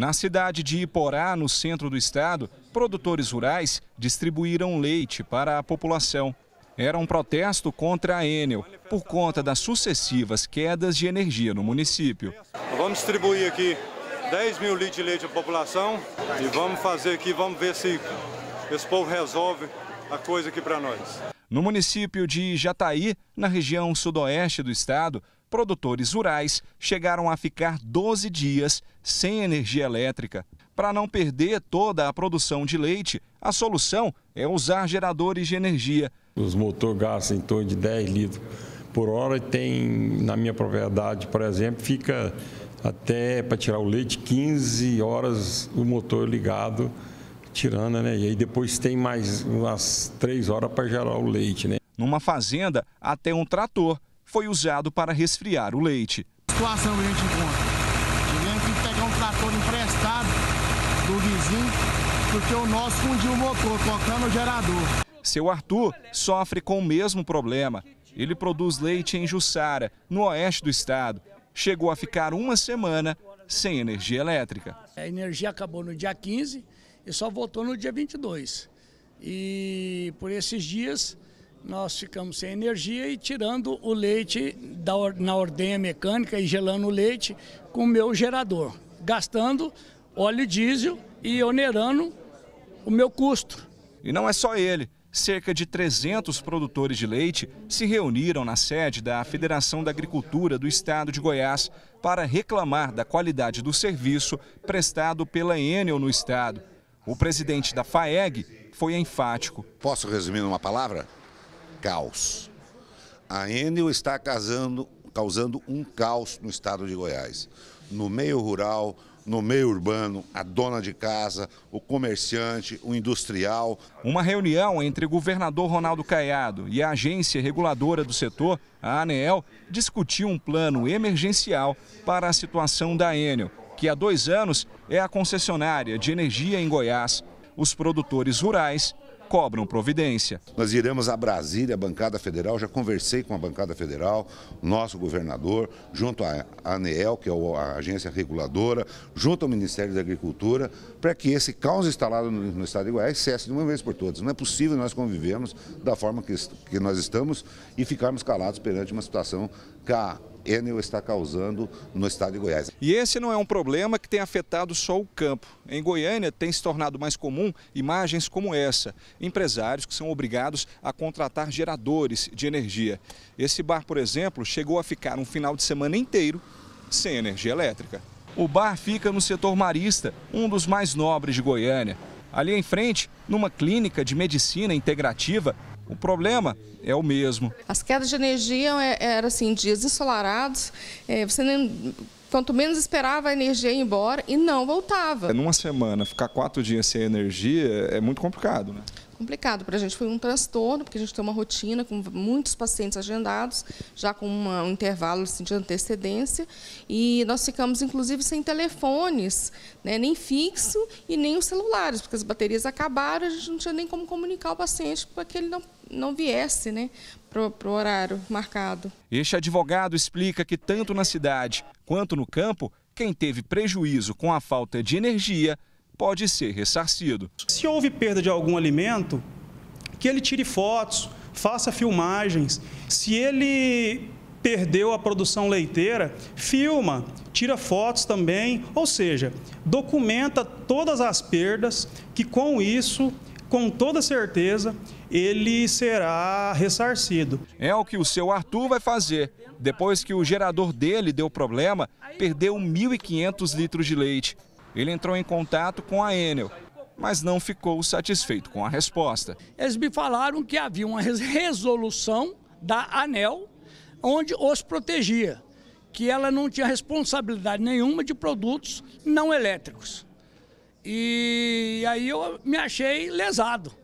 Na cidade de Iporá, no centro do estado, produtores rurais distribuíram leite para a população. Era um protesto contra a Enel, por conta das sucessivas quedas de energia no município. Vamos distribuir aqui 10 mil litros de leite à população e vamos fazer aqui, vamos ver se esse povo resolve a coisa aqui para nós. No município de Jataí, na região sudoeste do estado, produtores rurais chegaram a ficar 12 dias sem energia elétrica. Para não perder toda a produção de leite, a solução é usar geradores de energia. Os motores gastam em torno de 10 litros por hora e tem, na minha propriedade, por exemplo, fica até para tirar o leite 15 horas o motor ligado, tirando, né? E aí depois tem mais umas 3 horas para gerar o leite, né? Numa fazenda, até um trator foi usado para resfriar o leite. situação que a gente encontra sozinho, porque o nosso fundiu o motor, colocando o gerador. Seu Arthur sofre com o mesmo problema. Ele produz leite em Jussara, no oeste do estado. Chegou a ficar uma semana sem energia elétrica. A energia acabou no dia 15 e só voltou no dia 22. E por esses dias nós ficamos sem energia e tirando o leite da, na ordenha mecânica e gelando o leite com o meu gerador, gastando óleo diesel e onerando o meu custo. E não é só ele. Cerca de 300 produtores de leite se reuniram na sede da Federação da Agricultura do Estado de Goiás para reclamar da qualidade do serviço prestado pela Enel no estado. O presidente da FAEG foi enfático. Posso resumir numa palavra? Caos. A Enel está causando, causando um caos no estado de Goiás. No meio rural, no meio urbano, a dona de casa, o comerciante, o industrial. Uma reunião entre o governador Ronaldo Caiado e a agência reguladora do setor, a ANEEL, discutiu um plano emergencial para a situação da Enel, que há dois anos é a concessionária de energia em Goiás. Os produtores rurais cobram providência. Nós iremos a Brasília, a bancada federal, já conversei com a bancada federal, nosso governador, junto à ANEEL, que é a agência reguladora, junto ao Ministério da Agricultura, para que esse caos instalado no estado de Goiás cesse de uma vez por todas. Não é possível nós convivermos da forma que, nós estamos e ficarmos calados perante uma situação que a Enel está causando no estado de Goiás. E esse não é um problema que tem afetado só o campo. Em Goiânia tem se tornado mais comum imagens como essa. Empresários que são obrigados a contratar geradores de energia. Esse bar, por exemplo, chegou a ficar um final de semana inteiro sem energia elétrica. O bar fica no setor marista, um dos mais nobres de Goiânia. Ali em frente, numa clínica de medicina integrativa, o problema é o mesmo. As quedas de energia é, eram assim, dias ensolarados, é, você nem, quanto menos esperava a energia ir embora e não voltava. É, numa semana, ficar quatro dias sem energia é muito complicado, né? complicado. Para a gente foi um transtorno, porque a gente tem uma rotina com muitos pacientes agendados, já com uma, um intervalo assim, de antecedência, e nós ficamos, inclusive, sem telefones, né, nem fixo e nem os celulares, porque as baterias acabaram, a gente não tinha nem como comunicar o paciente para que ele não, não viesse né, para o horário marcado. Este advogado explica que tanto na cidade quanto no campo, quem teve prejuízo com a falta de energia pode ser ressarcido. Se houve perda de algum alimento, que ele tire fotos, faça filmagens. Se ele perdeu a produção leiteira, filma, tira fotos também, ou seja, documenta todas as perdas, que com isso, com toda certeza, ele será ressarcido. É o que o seu Arthur vai fazer. Depois que o gerador dele deu problema, perdeu 1.500 litros de leite ele entrou em contato com a Enel, mas não ficou satisfeito com a resposta. Eles me falaram que havia uma resolução da ANEL onde os protegia, que ela não tinha responsabilidade nenhuma de produtos não elétricos. E aí eu me achei lesado.